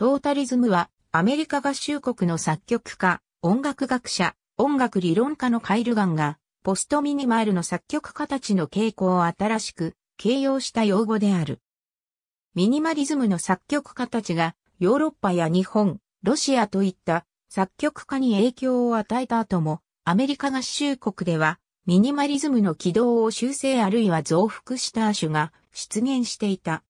トータリズムは、アメリカ合衆国の作曲家、音楽学者、音楽理論家のカイルガンが、ポストミニマルの作曲家たちの傾向を新しく形容した用語である。ミニマリズムの作曲家たちがヨーロッパや日本、ロシアといった作曲家に影響を与えた後もアメリカ合衆国ではミニマリズムの軌道を修正あるいは増幅した亜種が出現していた。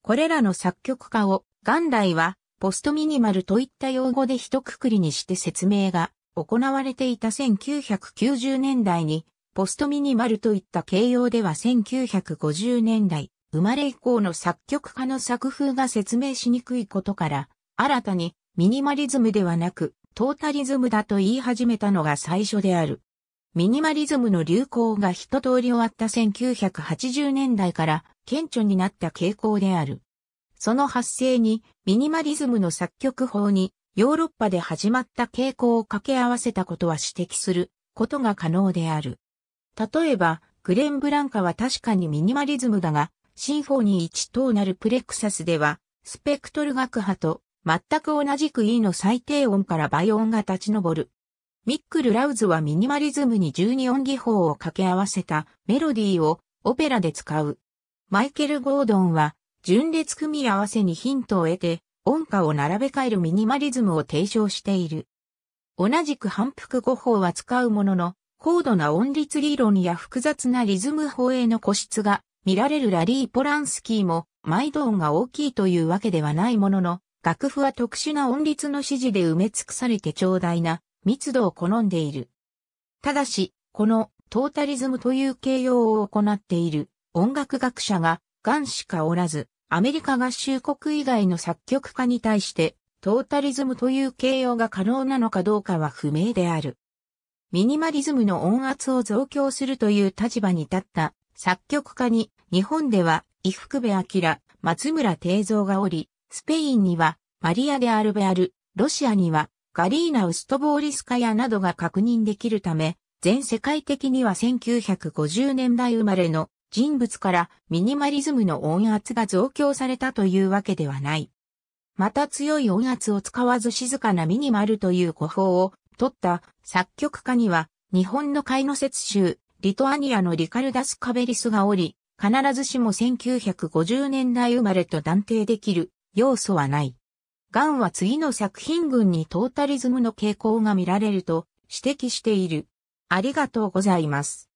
これらの作曲家を元来は、ポストミニマルといった用語で一括りにして説明が行われていた1990年代に、ポストミニマルといった形容では1950年代、生まれ以降の作曲家の作風が説明しにくいことから、新たにミニマリズムではなく、トータリズムだと言い始めたのが最初である。ミニマリズムの流行が一通り終わった1980年代から顕著になった傾向である。その発生にミニマリズムの作曲法にヨーロッパで始まった傾向を掛け合わせたことは指摘することが可能である。例えば、グレン・ブランカは確かにミニマリズムだが、シンフォニー1等なるプレクサスでは、スペクトル学派と全く同じく E の最低音から倍音が立ち上る。ミックル・ラウズはミニマリズムに12音技法を掛け合わせたメロディーをオペラで使う。マイケル・ゴードンは順列組み合わせにヒントを得て、音歌を並べ替えるミニマリズムを提唱している。同じく反復語法は使うものの、高度な音律理論や複雑なリズム法への固執が見られるラリー・ポランスキーも、毎度音が大きいというわけではないものの、楽譜は特殊な音律の指示で埋め尽くされて長大な密度を好んでいる。ただし、このトータリズムという形容を行っている音楽学者が眼しかおらず、アメリカ合衆国以外の作曲家に対して、トータリズムという形容が可能なのかどうかは不明である。ミニマリズムの音圧を増強するという立場に立った作曲家に日本では伊福部明、松村定蔵がおり、スペインにはマリア・でアルベアル、ロシアにはガリーナ・ウストボーリスカヤなどが確認できるため、全世界的には1950年代生まれの人物からミニマリズムの音圧が増強されたというわけではない。また強い音圧を使わず静かなミニマルという古法を取った作曲家には日本の海の説集、リトアニアのリカルダス・カベリスがおり、必ずしも1950年代生まれと断定できる要素はない。ガンは次の作品群にトータリズムの傾向が見られると指摘している。ありがとうございます。